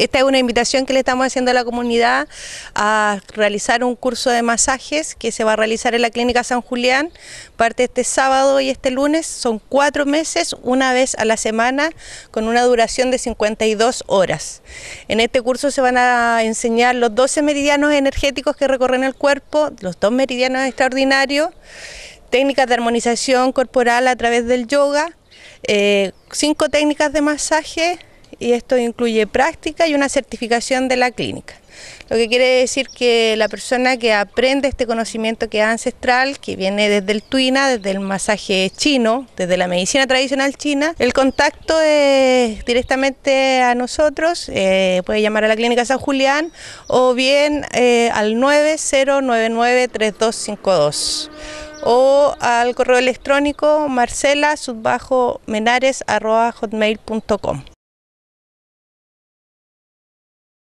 Esta es una invitación que le estamos haciendo a la comunidad a realizar un curso de masajes que se va a realizar en la Clínica San Julián, parte este sábado y este lunes. Son cuatro meses, una vez a la semana, con una duración de 52 horas. En este curso se van a enseñar los 12 meridianos energéticos que recorren el cuerpo, los dos meridianos extraordinarios, técnicas de armonización corporal a través del yoga, eh, cinco técnicas de masaje, y esto incluye práctica y una certificación de la clínica. Lo que quiere decir que la persona que aprende este conocimiento que es ancestral, que viene desde el tuina, desde el masaje chino, desde la medicina tradicional china, el contacto es directamente a nosotros, eh, puede llamar a la clínica San Julián o bien eh, al al 3252 o al correo electrónico marcela menares